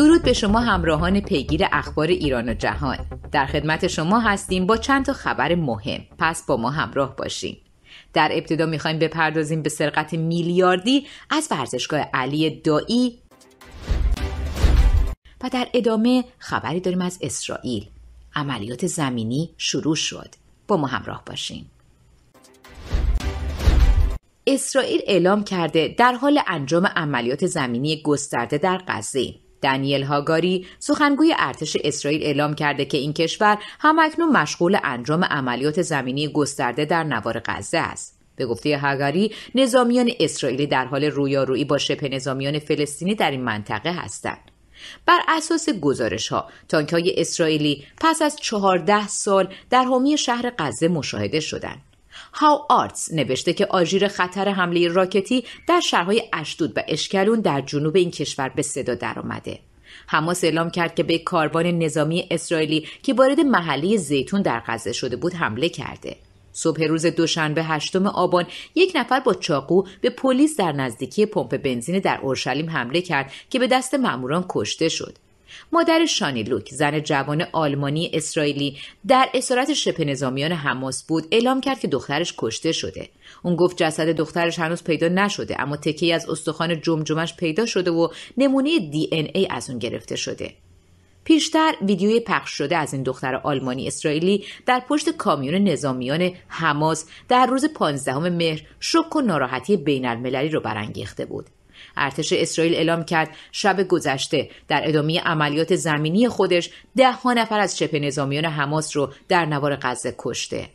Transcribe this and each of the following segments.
درود به شما همراهان پیگیر اخبار ایران و جهان در خدمت شما هستیم با چند تا خبر مهم پس با ما همراه باشیم در ابتدا میخوایم بپردازیم به سرقت میلیاردی از ورزشگاه علی دایی و در ادامه خبری داریم از اسرائیل عملیات زمینی شروع شد با ما همراه باشیم اسرائیل اعلام کرده در حال انجام عملیات زمینی گسترده در غزه دانیل هاگاری سخنگوی ارتش اسرائیل اعلام کرده که این کشور همکنون مشغول انجام عملیات زمینی گسترده در نوار غزه است به گفته هاگاری نظامیان اسرائیلی در حال رویارویی با شبه نظامیان فلسطینی در این منطقه هستند بر اساس گزارش ها تانک های اسرائیلی پس از 14 سال در حامی شهر غزه مشاهده شدند هاو آرتس نوشته که آژیر خطر حمله راکتی در شهرهای اشدود و اشکلون در جنوب این کشور به صدا درآمده. حماس اعلام کرد که به کاروان نظامی اسرائیلی که وارد محله زیتون در غزه شده بود حمله کرده. صبح روز دوشنبه هشتم آبان یک نفر با چاقو به پلیس در نزدیکی پمپ بنزین در اورشلیم حمله کرد که به دست ماموران کشته شد مادر شانیلوک زن جوان آلمانی اسرائیلی در اسارت شبه نظامیان حماس بود اعلام کرد که دخترش کشته شده اون گفت جسد دخترش هنوز پیدا نشده اما تکی از استخوان جمجمش پیدا شده و نمونه دی این ای از اون گرفته شده پیشتر ویدیوی پخش شده از این دختر آلمانی اسرائیلی در پشت کامیون نظامیان حماس در روز 15 مهر شک و ناراحتی بین المللی را برانگیخته بود. ارتش اسرائیل اعلام کرد شب گذشته در ادامه عملیات زمینی خودش ده ها نفر از شبه نظامیان حماس رو در نوار غزه کشته.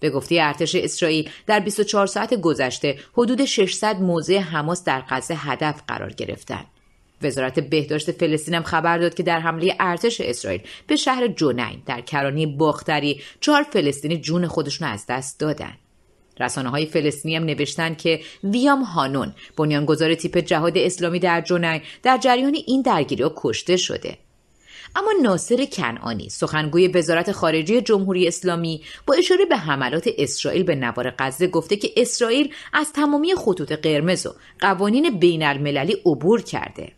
به گفته ارتش اسرائیل در 24 ساعت گذشته حدود 600 موضع حماس در غزه هدف قرار گرفتند. وزارت بهداشت فلسطین هم خبر داد که در حمله ارتش اسرائیل به شهر جنین در کرانه باختری چهار فلسطینی جون خودشون از دست دادند. رسانه های فلسطینی هم نوشتن که ویام هانون بنیانگذار تیپ جهاد اسلامی در جنین در جریان این درگیری ها کشته شده اما ناصر کنعانی سخنگوی وزارت خارجه جمهوری اسلامی با اشاره به حملات اسرائیل به نوار غزه گفته که اسرائیل از تمامی خطوط قرمز و قوانین بین المللی عبور کرده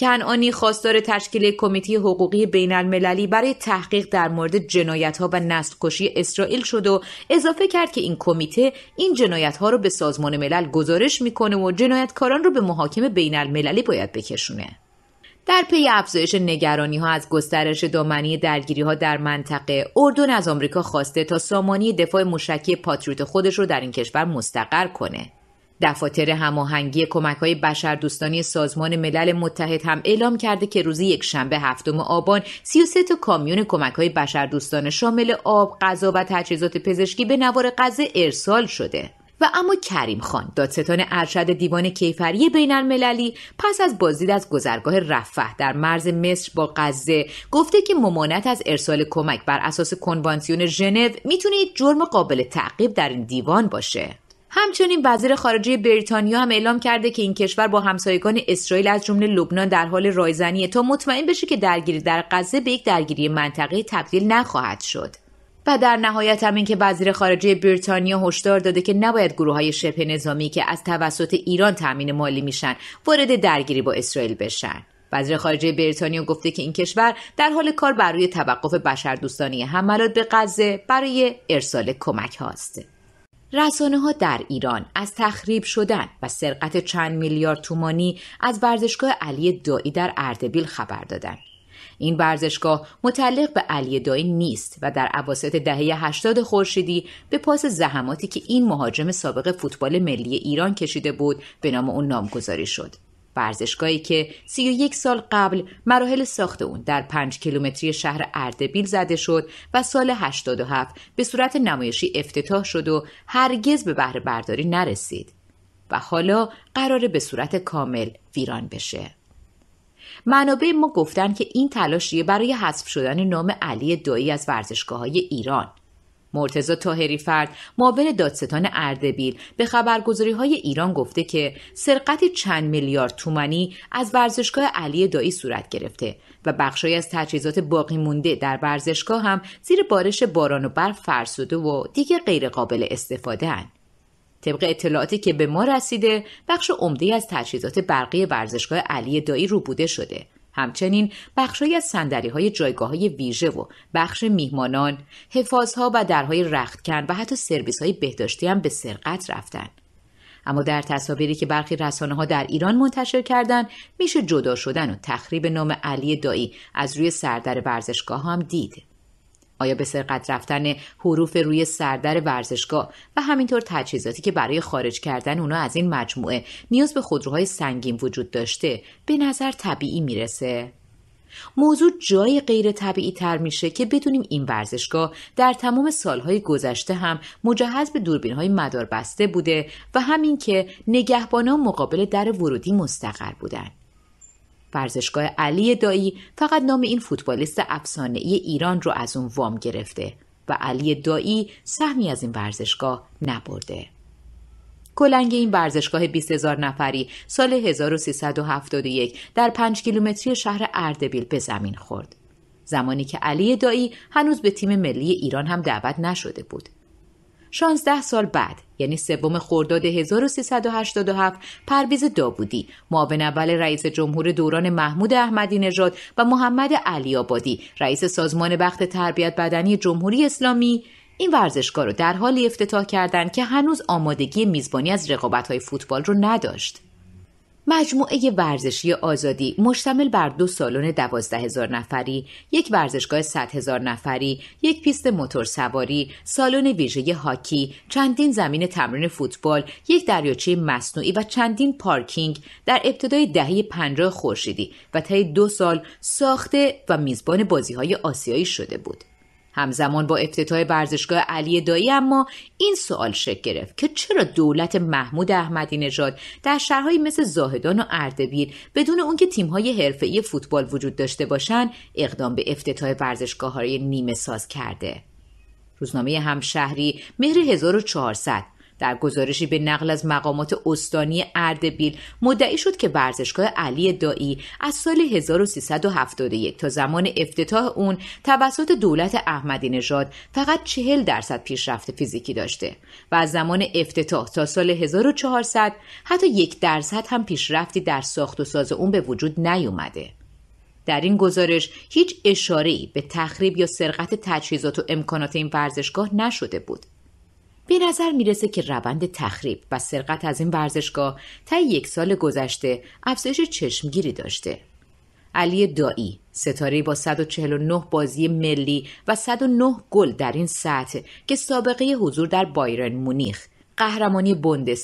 کنعانی خواستار تشکیل کمیته حقوقی بین المللی برای تحقیق در مورد جنایت ها و نسل کشی اسرائیل شد و اضافه کرد که این کمیته این جنایت ها رو به سازمان ملل گزارش میکنه و جنایتکاران رو به محاکمه بین المللی باید بکشونه. در پی افزایش نگرانی ها از گسترش دامنی درگیری ها در منطقه اردن از آمریکا خواسته تا سامانی دفاع مشکی پاتریوت خودش رو در این کشور مستقر کنه دفاتر هماهنگی کمک‌های بشردوستانه سازمان ملل متحد هم اعلام کرده که روز شنبه هفتم آبان 33 تا کامیون کمک‌های بشردوستانه شامل آب، غذا و تجهیزات پزشکی به نوار غزه ارسال شده. و اما کریم خان دادستان ارشد دیوان کیفری بین المللی پس از بازدید از گذرگاه رفح در مرز مصر با غزه گفته که ممانعت از ارسال کمک بر اساس کنوانسیون ژنو میتونه یک جرم قابل تعقیب در این دیوان باشه همچنین وزیر خارجه بریتانیا هم اعلام کرده که این کشور با همسایگان اسرائیل از جمله لبنان در حال رایزنی تا مطمئن بشه که درگیری در غزه به یک درگیری منطقه تبدیل نخواهد شد و در نهایت هم اینکه وزیر خارجه بریتانیا هشدار داده که نباید گروه های شبه نظامی که از توسط ایران تامین مالی میشن وارد درگیری با اسرائیل بشن وزیر خارجه بریتانیا گفته که این کشور در حال کار برای توقف بشردوستانه حملات به غزه برای ارسال کمک هاست. رسانه ها در ایران از تخریب شدن و سرقت چند میلیارد تومانی از ورزشگاه علی دایی در اردبیل خبر دادند. این ورزشگاه متعلق به علی دایی نیست و در عواسط دهه 80 خورشیدی به پاس زحماتی که این مهاجم سابق فوتبال ملی ایران کشیده بود به نام او نامگذاری شد. ورزشگاهی که 31 سال قبل مراحل ساخت اون در 5 کیلومتری شهر اردبیل زده شد و سال 87 به صورت نمایشی افتتاح شد و هرگز به بهره برداری نرسید و حالا قراره به صورت کامل ویران بشه. منابع ما گفتن که این تلاشیه برای حذف شدن نام علی دایی از ورزشگاه های ایران مرتزا تاهری فرد معاون دادستان اردبیل به خبرگزاری های ایران گفته که سرقت چند میلیارد تومانی از ورزشگاه علی دایی صورت گرفته و بخشی از تجهیزات باقی مونده در ورزشگاه هم زیر بارش باران و برف فرسوده و دیگه قابل استفاده هن. طبق اطلاعاتی که به ما رسیده بخش عمده از تجهیزات برقی ورزشگاه علی دایی بوده شده همچنین بخشهایی از سندری های جایگاه های ویژه و بخش میهمانان، حفاظ ها و درهای رختکن و حتی سرویس های بهداشتی هم به سرقت رفتن. اما در تصاویری که برخی رسانه ها در ایران منتشر کردند میشه جدا شدن و تخریب نام علی دایی از روی سردر ورزشگاه هم دید. آیا به سرقت رفتن حروف روی سردر ورزشگاه و همینطور تجهیزاتی که برای خارج کردن اونا از این مجموعه نیاز به خودروهای سنگین وجود داشته به نظر طبیعی میرسه؟ موضوع جای غیر طبیعی تر میشه که بدونیم این ورزشگاه در تمام سالهای گذشته هم مجهز به دوربین های مدار بسته بوده و همین که نگهبانان مقابل در ورودی مستقر بودند. ورزشگاه علی دایی فقط نام این فوتبالیست افسانه ای ایران رو از اون وام گرفته و علی دایی سهمی از این ورزشگاه نبرده. کلنگ این ورزشگاه 20000 نفری سال 1371 در 5 کیلومتری شهر اردبیل به زمین خورد. زمانی که علی دایی هنوز به تیم ملی ایران هم دعوت نشده بود. 16 سال بعد یعنی سوم خرداد 1387 پرویز داوودی معاون اول رئیس جمهور دوران محمود احمدی نژاد و محمد علی آبادی رئیس سازمان وقت تربیت بدنی جمهوری اسلامی این ورزشگاه رو در حالی افتتاح کردند که هنوز آمادگی میزبانی از رقابت‌های فوتبال رو نداشت. مجموعه ورزشی آزادی مشتمل بر دو سالن دوازده هزار نفری، یک ورزشگاه 100 هزار نفری، یک پیست موتور سواری، سالن ویژه هاکی، چندین زمین تمرین فوتبال، یک دریاچه مصنوعی و چندین پارکینگ در ابتدای دهه 50 خورشیدی و طی دو سال ساخته و میزبان های آسیایی شده بود. همزمان با افتتاح ورزشگاه علی دایی اما این سوال شکل گرفت که چرا دولت محمود احمدی نژاد در شهرهایی مثل زاهدان و اردبیل بدون اونکه تیمهای حرفه‌ای فوتبال وجود داشته باشن اقدام به افتتاح های نیمه ساز کرده روزنامه همشهری مهر 1400 در گزارشی به نقل از مقامات استانی اردبیل مدعی شد که ورزشگاه علی دایی از سال 1371 تا زمان افتتاح اون توسط دولت احمدی نژاد فقط 40 درصد پیشرفت فیزیکی داشته و از زمان افتتاح تا سال 1400 حتی یک درصد هم پیشرفتی در ساخت و ساز اون به وجود نیومده. در این گزارش هیچ اشاره‌ای به تخریب یا سرقت تجهیزات و امکانات این ورزشگاه نشده بود. به نظر میرسه که روند تخریب و سرقت از این ورزشگاه تا یک سال گذشته افزایش چشمگیری داشته. علی دایی ستاره با 149 بازی ملی و 109 گل در این سطح که سابقه حضور در بایرن مونیخ قهرمانی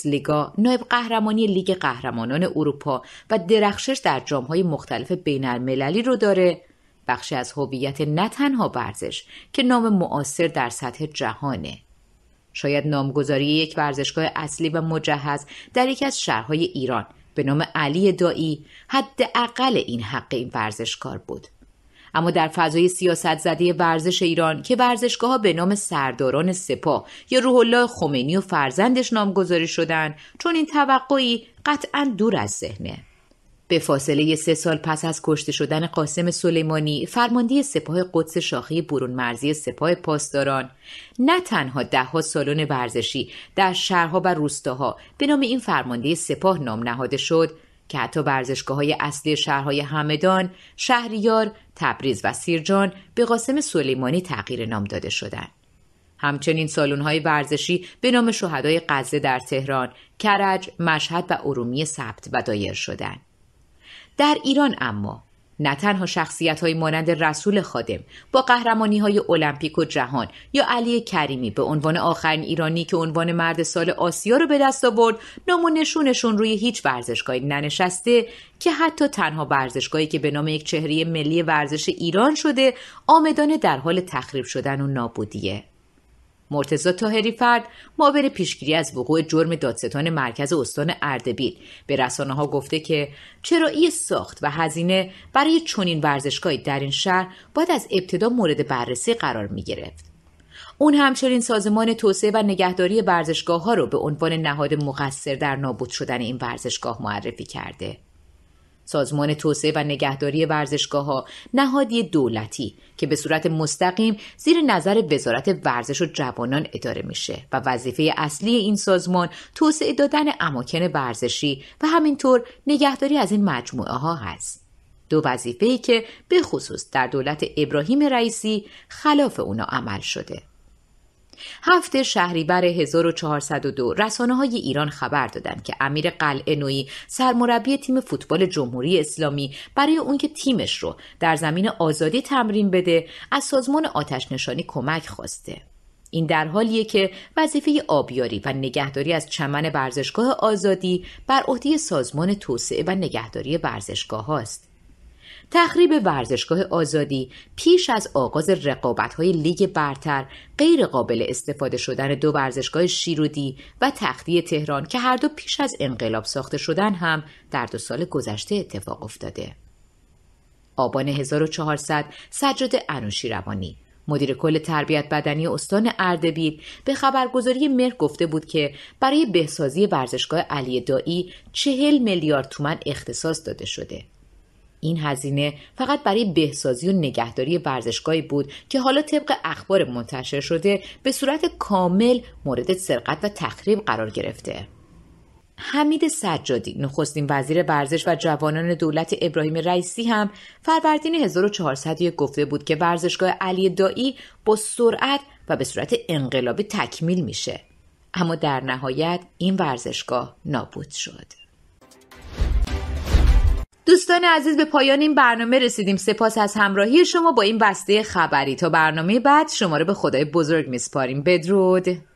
لیگا، نایب قهرمانی لیگ قهرمانان اروپا و درخشش در جامهای مختلف بین المللی رو داره بخشی از هویت نه تنها ورزش که نام معاصر در سطح جهانه شاید نامگذاری یک ورزشگاه اصلی و مجهز در یکی از شهرهای ایران به نام علی دایی حداقل این حق این ورزشکار بود اما در فضای سیاست زده ورزش ایران که ورزشگاه به نام سرداران سپاه یا روح الله خمینی و فرزندش نامگذاری شدند چون این توقعی قطعا دور از ذهنه به فاصله سه سال پس از کشته شدن قاسم سلیمانی فرمانده سپاه قدس شاخه برون مرزی سپاه پاسداران نه تنها دهها سالن ورزشی در شهرها و روستاها به نام این فرمانده سپاه نام نهاده شد که حتی ورزشگاه های اصلی شهرهای همدان، شهریار، تبریز و سیرجان به قاسم سلیمانی تغییر نام داده شدند. همچنین های ورزشی به نام شهدای غزه در تهران، کرج، مشهد و ارومیه ثبت و دایر شدند. در ایران اما نه تنها شخصیت های مانند رسول خادم با قهرمانی های المپیک و جهان یا علی کریمی به عنوان آخرین ایرانی که عنوان مرد سال آسیا رو به دست آورد نام و نشونشون روی هیچ ورزشگاهی ننشسته که حتی تنها ورزشگاهی که به نام یک چهره ملی ورزش ایران شده آمدانه در حال تخریب شدن و نابودیه مرتزا تاهری فرد معاون پیشگیری از وقوع جرم دادستان مرکز استان اردبیل به رسانه ها گفته که چرایی ساخت و هزینه برای چنین ورزشگاهی در این شهر باید از ابتدا مورد بررسی قرار می گرفت. اون همچنین سازمان توسعه و نگهداری ورزشگاه ها رو به عنوان نهاد مقصر در نابود شدن این ورزشگاه معرفی کرده. سازمان توسعه و نگهداری ورزشگاه ها نهادی دولتی که به صورت مستقیم زیر نظر وزارت ورزش و جوانان اداره میشه و وظیفه اصلی این سازمان توسعه دادن اماکن ورزشی و همینطور نگهداری از این مجموعه ها هست. دو وظیفه‌ای که به خصوص در دولت ابراهیم رئیسی خلاف اونا عمل شده. هفته شهریور 1402 رسانه های ایران خبر دادند که امیر قلعه سرمربی تیم فوتبال جمهوری اسلامی برای اون که تیمش رو در زمین آزادی تمرین بده از سازمان آتش نشانی کمک خواسته این در حالیه که وظیفه آبیاری و نگهداری از چمن ورزشگاه آزادی بر عهده سازمان توسعه و نگهداری ورزشگاه هاست تخریب ورزشگاه آزادی پیش از آغاز های لیگ برتر غیر قابل استفاده شدن دو ورزشگاه شیرودی و تختی تهران که هر دو پیش از انقلاب ساخته شدن هم در دو سال گذشته اتفاق افتاده آبان 1400 سجاد انوشیروانی مدیر کل تربیت بدنی استان اردبیل به خبرگزاری مهر گفته بود که برای بهسازی ورزشگاه علی دایی چهل میلیارد تومن اختصاص داده شده این هزینه فقط برای بهسازی و نگهداری ورزشگاهی بود که حالا طبق اخبار منتشر شده به صورت کامل مورد سرقت و تخریب قرار گرفته حمید سجادی نخستین وزیر ورزش و جوانان دولت ابراهیم رئیسی هم فروردین 1401 گفته بود که ورزشگاه علی دایی با سرعت و به صورت انقلابی تکمیل میشه اما در نهایت این ورزشگاه نابود شد دوستان عزیز به پایان این برنامه رسیدیم سپاس از همراهی شما با این بسته خبری تا برنامه بعد شما رو به خدای بزرگ میسپاریم بدرود